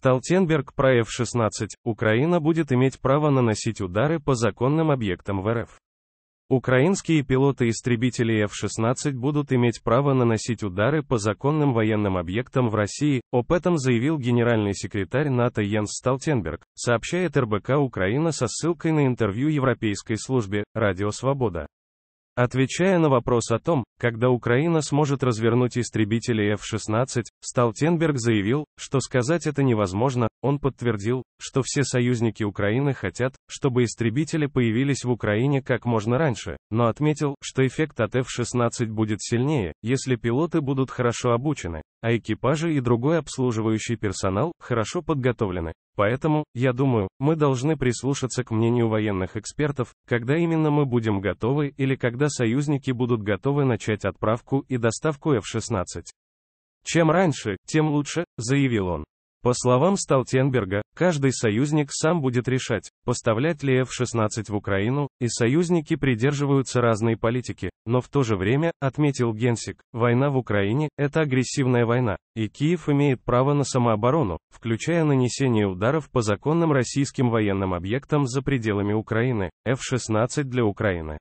Столтенберг про F-16, Украина будет иметь право наносить удары по законным объектам в РФ. Украинские пилоты истребителей F-16 будут иметь право наносить удары по законным военным объектам в России, об этом заявил генеральный секретарь НАТО Йенс Столтенберг, сообщает РБК Украина со ссылкой на интервью Европейской службе «Радио Свобода». Отвечая на вопрос о том, когда Украина сможет развернуть истребители F-16, Столтенберг заявил, что сказать это невозможно, он подтвердил, что все союзники Украины хотят, чтобы истребители появились в Украине как можно раньше, но отметил, что эффект от F-16 будет сильнее, если пилоты будут хорошо обучены, а экипажи и другой обслуживающий персонал хорошо подготовлены. Поэтому, я думаю, мы должны прислушаться к мнению военных экспертов, когда именно мы будем готовы или когда союзники будут готовы начать отправку и доставку F-16. Чем раньше, тем лучше, заявил он. По словам Столтенберга, каждый союзник сам будет решать, поставлять ли F-16 в Украину, и союзники придерживаются разной политики, но в то же время, отметил Генсик, война в Украине – это агрессивная война, и Киев имеет право на самооборону, включая нанесение ударов по законным российским военным объектам за пределами Украины, F-16 для Украины.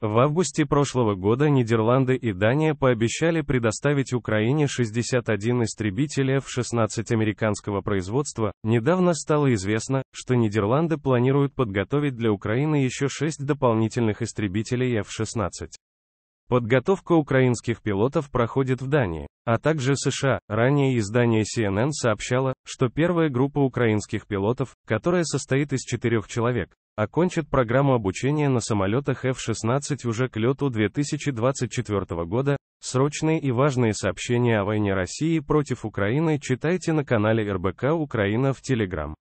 В августе прошлого года Нидерланды и Дания пообещали предоставить Украине 61 истребитель F-16 американского производства. Недавно стало известно, что Нидерланды планируют подготовить для Украины еще 6 дополнительных истребителей F-16. Подготовка украинских пилотов проходит в Дании, а также США. Ранее издание CNN сообщало, что первая группа украинских пилотов, которая состоит из четырех человек, окончит программу обучения на самолетах F-16 уже к лету 2024 года. Срочные и важные сообщения о войне России против Украины читайте на канале РБК Украина в Телеграм.